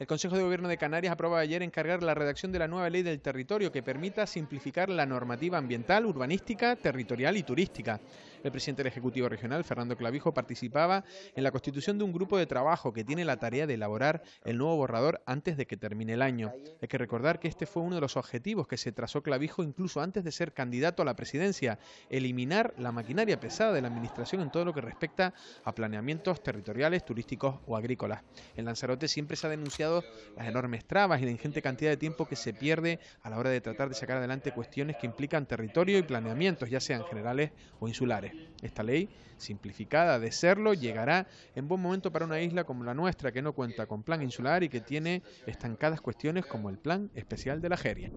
El Consejo de Gobierno de Canarias aprobó ayer encargar la redacción de la nueva ley del territorio que permita simplificar la normativa ambiental, urbanística, territorial y turística. El presidente del Ejecutivo Regional, Fernando Clavijo, participaba en la constitución de un grupo de trabajo que tiene la tarea de elaborar el nuevo borrador antes de que termine el año. Hay que recordar que este fue uno de los objetivos que se trazó Clavijo incluso antes de ser candidato a la presidencia, eliminar la maquinaria pesada de la administración en todo lo que respecta a planeamientos territoriales, turísticos o agrícolas. En Lanzarote siempre se ha denunciado las enormes trabas y la ingente cantidad de tiempo que se pierde a la hora de tratar de sacar adelante cuestiones que implican territorio y planeamientos, ya sean generales o insulares. Esta ley, simplificada de serlo, llegará en buen momento para una isla como la nuestra, que no cuenta con plan insular y que tiene estancadas cuestiones como el plan especial de la Geria.